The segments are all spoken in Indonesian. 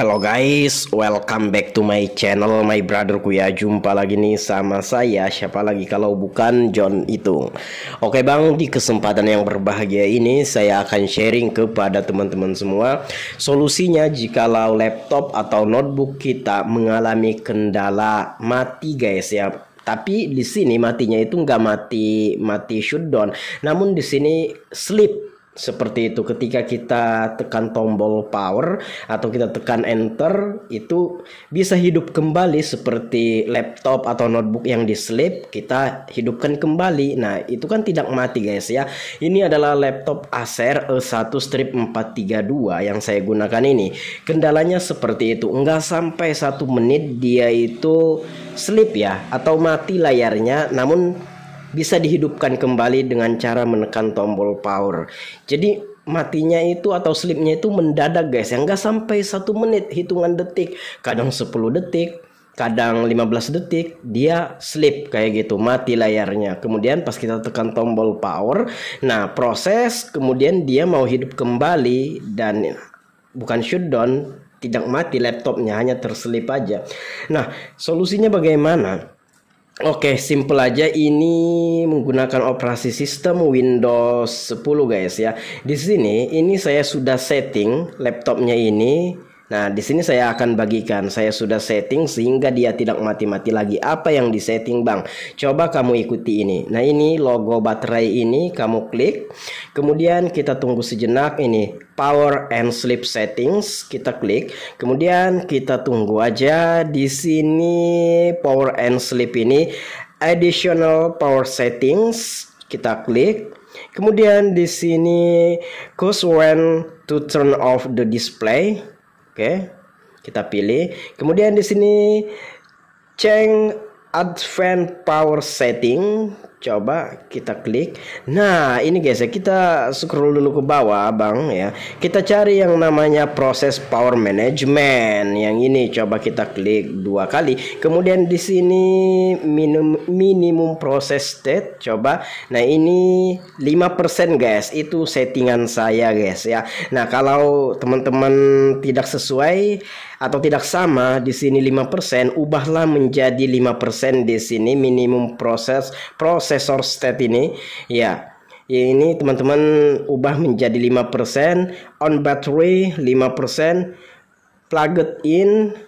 Hello guys, welcome back to my channel my brotherku ya Jumpa lagi nih sama saya siapa lagi kalau bukan John itu Oke bang di kesempatan yang berbahagia ini saya akan sharing kepada teman-teman semua Solusinya jikalau laptop atau notebook kita mengalami kendala mati guys ya tapi di sini matinya itu nggak mati mati shutdown namun di sini sleep seperti itu ketika kita tekan tombol power atau kita tekan enter itu bisa hidup kembali seperti laptop atau notebook yang di kita hidupkan kembali nah itu kan tidak mati guys ya ini adalah laptop Acer E1 strip 432 yang saya gunakan ini kendalanya seperti itu enggak sampai satu menit dia itu sleep ya atau mati layarnya namun bisa dihidupkan kembali dengan cara menekan tombol power. Jadi matinya itu atau sleepnya itu mendadak guys yang nggak sampai satu menit hitungan detik kadang 10 detik kadang 15 detik dia sleep kayak gitu mati layarnya kemudian pas kita tekan tombol power nah proses kemudian dia mau hidup kembali dan bukan shutdown tidak mati laptopnya hanya terselip aja nah solusinya bagaimana Oke, okay, simple aja ini menggunakan operasi sistem Windows 10 guys ya. Di sini ini saya sudah setting laptopnya ini Nah, di sini saya akan bagikan. Saya sudah setting sehingga dia tidak mati-mati lagi. Apa yang disetting, Bang? Coba kamu ikuti ini. Nah, ini logo baterai ini kamu klik. Kemudian kita tunggu sejenak ini power and sleep settings kita klik. Kemudian kita tunggu aja di sini power and sleep ini additional power settings kita klik. Kemudian di sini cause when to turn off the display Oke, kita pilih. Kemudian di sini change advanced power setting coba kita klik nah ini guys ya kita scroll dulu ke bawah bang ya kita cari yang namanya proses power management yang ini coba kita klik dua kali kemudian di sini minimum minimum proses state coba nah ini 5% guys itu settingan saya guys ya nah kalau teman-teman tidak sesuai atau tidak sama di sini 5% ubahlah menjadi 5% di sini minimum proses proses prosesor stat ini ya ini teman-teman ubah menjadi 5% on battery 5% plugged in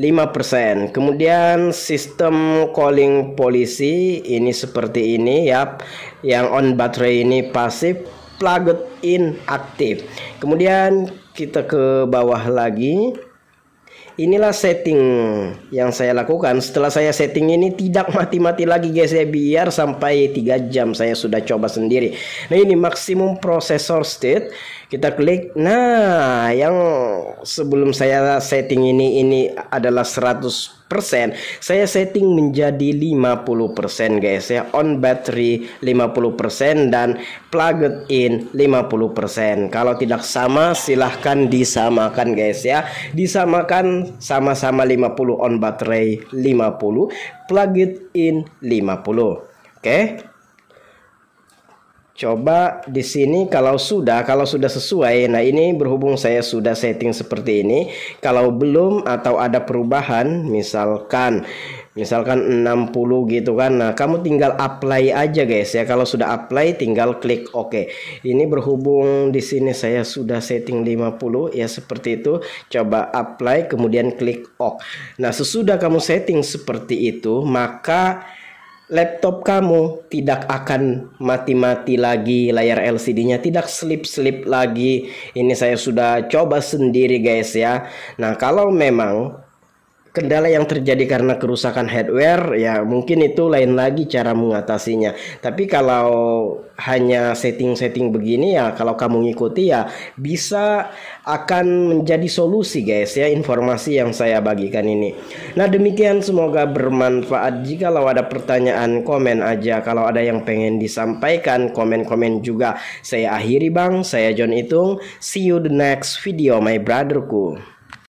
5% kemudian sistem calling policy ini seperti ini ya yang on battery ini pasif plugged in aktif kemudian kita ke bawah lagi inilah setting yang saya lakukan setelah saya setting ini tidak mati-mati lagi guys ya biar sampai 3 jam saya sudah coba sendiri nah ini maksimum processor state kita klik nah yang sebelum saya setting ini ini adalah 100 saya setting menjadi 50% guys ya. On battery 50% dan plug in 50%. Kalau tidak sama silahkan disamakan guys ya. Disamakan sama-sama 50 on battery 50, plug it in 50. Oke. Okay? Coba di sini kalau sudah, kalau sudah sesuai. Nah, ini berhubung saya sudah setting seperti ini. Kalau belum atau ada perubahan, misalkan misalkan 60 gitu kan. Nah, kamu tinggal apply aja guys ya. Kalau sudah apply tinggal klik oke. OK. Ini berhubung di sini saya sudah setting 50 ya seperti itu. Coba apply kemudian klik OK. Nah, sesudah kamu setting seperti itu, maka laptop kamu tidak akan mati-mati lagi layar LCD-nya tidak slip-slip lagi ini saya sudah coba sendiri guys ya nah kalau memang kendala yang terjadi karena kerusakan hardware ya mungkin itu lain lagi cara mengatasinya tapi kalau hanya setting-setting begini ya kalau kamu ngikuti ya bisa akan menjadi solusi guys ya informasi yang saya bagikan ini nah demikian semoga bermanfaat Jika jikalau ada pertanyaan komen aja kalau ada yang pengen disampaikan komen-komen juga saya akhiri bang saya John Itung see you the next video my brotherku